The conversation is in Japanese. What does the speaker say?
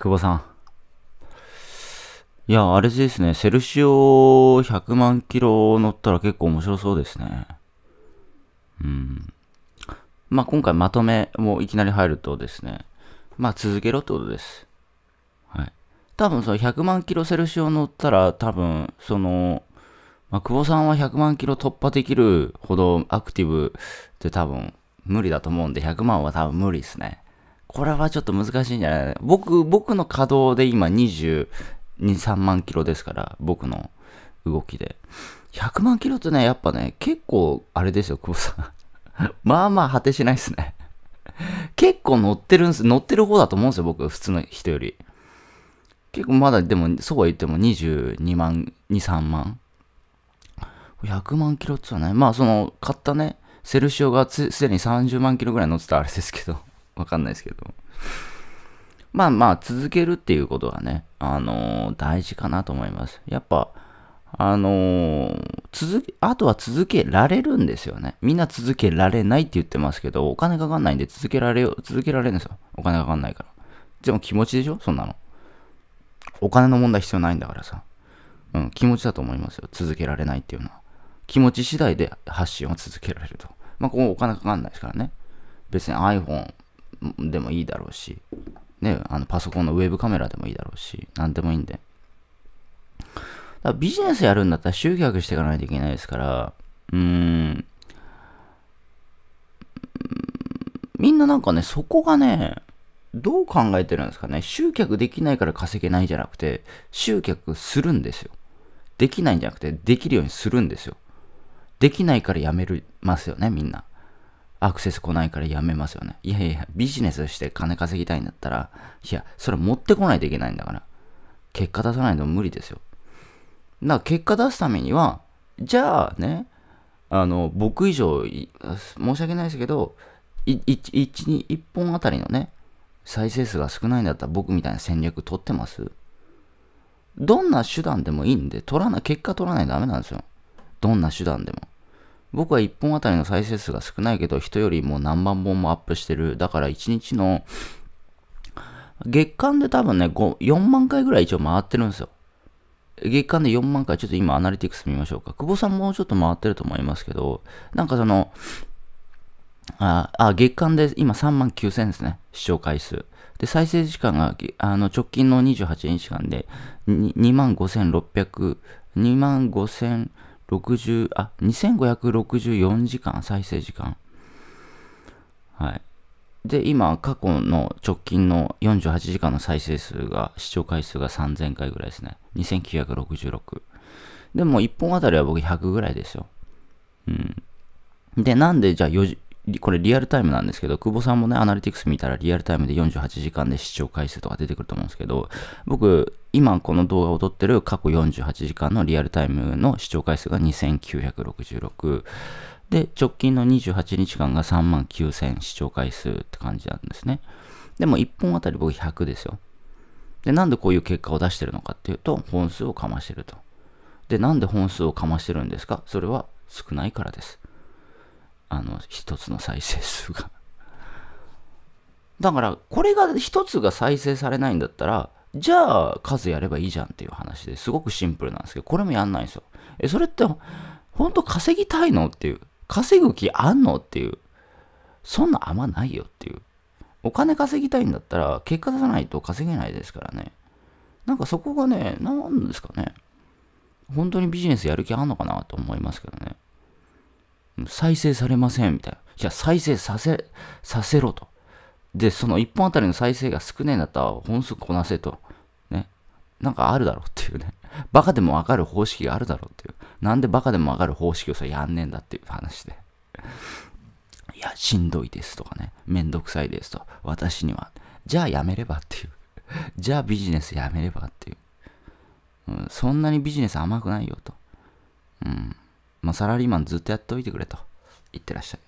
久保さん。いや、あれですね、セルシオ100万キロ乗ったら結構面白そうですね。うん。まあ、今回まとめもいきなり入るとですね、まあ、続けろってことです。はい。多分、その100万キロセルシオ乗ったら、多分、その、まあ、久保さんは100万キロ突破できるほどアクティブって多分無理だと思うんで、100万は多分無理ですね。これはちょっと難しいんじゃない僕、僕の稼働で今22、3万キロですから、僕の動きで。100万キロってね、やっぱね、結構、あれですよ、久保さん。まあまあ果てしないですね結構乗ってるんす、乗ってる方だと思うんですよ、僕、普通の人より。結構まだ、でも、そうは言っても22万、2、3万。100万キロっつうのはね、まあその、買ったね、セルシオがすでに30万キロぐらい乗ってたあれですけどわかんないですけど。まあまあ、続けるっていうことがね、あのー、大事かなと思います。やっぱ、あのー、続け、あとは続けられるんですよね。みんな続けられないって言ってますけど、お金かかんないんで続けられよ、続けられるんですよ。お金かかんないから。でも気持ちでしょそんなの。お金の問題必要ないんだからさ。うん、気持ちだと思いますよ。続けられないっていうのは。気持ち次第で発信を続けられると。まあ、ここお金かかんないですからね。別に iPhone でもいいだろうし、ね、あのパソコンのウェブカメラでもいいだろうし、なんでもいいんで。だビジネスやるんだったら集客していかないといけないですから、うーん、みんななんかね、そこがね、どう考えてるんですかね。集客できないから稼げないじゃなくて、集客するんですよ。できないんじゃなくて、できるようにするんですよ。できないからやめるますよね、みんな。アクセス来ないからやめますよね。いやいや、ビジネスして金稼ぎたいんだったら、いや、それ持ってこないといけないんだから。結果出さないと無理ですよ。だから結果出すためには、じゃあね、あの、僕以上、申し訳ないですけど、1本あたりのね、再生数が少ないんだったら僕みたいな戦略取ってますどんな手段でもいいんで、取らない、結果取らないとダメなんですよ。どんな手段でも。僕は1本あたりの再生数が少ないけど、人よりも何万本もアップしてる。だから1日の、月間で多分ね、4万回ぐらい一応回ってるんですよ。月間で4万回、ちょっと今アナリティクス見ましょうか。久保さんもうちょっと回ってると思いますけど、なんかその、あ、あ月間で今3万9000ですね。視聴回数。で、再生時間が、あの、直近の28日間で、2万5600、2万5千。0 0 60あ2564時間再生時間はいで今過去の直近の48時間の再生数が視聴回数が3000回ぐらいですね2966でも1本あたりは僕100ぐらいですようんでなんでじゃあ4これリアルタイムなんですけど、久保さんもね、アナリティクス見たらリアルタイムで48時間で視聴回数とか出てくると思うんですけど、僕、今この動画を撮ってる過去48時間のリアルタイムの視聴回数が2966。で、直近の28日間が3万9000視聴回数って感じなんですね。でも1本あたり僕100ですよ。で、なんでこういう結果を出してるのかっていうと、本数をかましてると。で、なんで本数をかましてるんですかそれは少ないからです。あの、一つの再生数が。だから、これが一つが再生されないんだったら、じゃあ数やればいいじゃんっていう話ですごくシンプルなんですけど、これもやんないんですよ。え、それって、本当稼ぎたいのっていう。稼ぐ気あんのっていう。そんなあんまないよっていう。お金稼ぎたいんだったら、結果出さないと稼げないですからね。なんかそこがね、なんですかね。本当にビジネスやる気あんのかなと思いますけどね。再生されません、みたいな。いや、再生させ、させろと。で、その1本あたりの再生が少ないんだったら本数こなせと。ね。なんかあるだろうっていうね。バカでもわかる方式があるだろうっていう。なんでバカでもわかる方式をさ、やんねえんだっていう話で。いや、しんどいですとかね。めんどくさいですと。私には。じゃあやめればっていう。じゃあビジネスやめればっていう。うん、そんなにビジネス甘くないよと。うん。まあ、サラリーマンずっとやっておいてくれと。いってらっしゃい。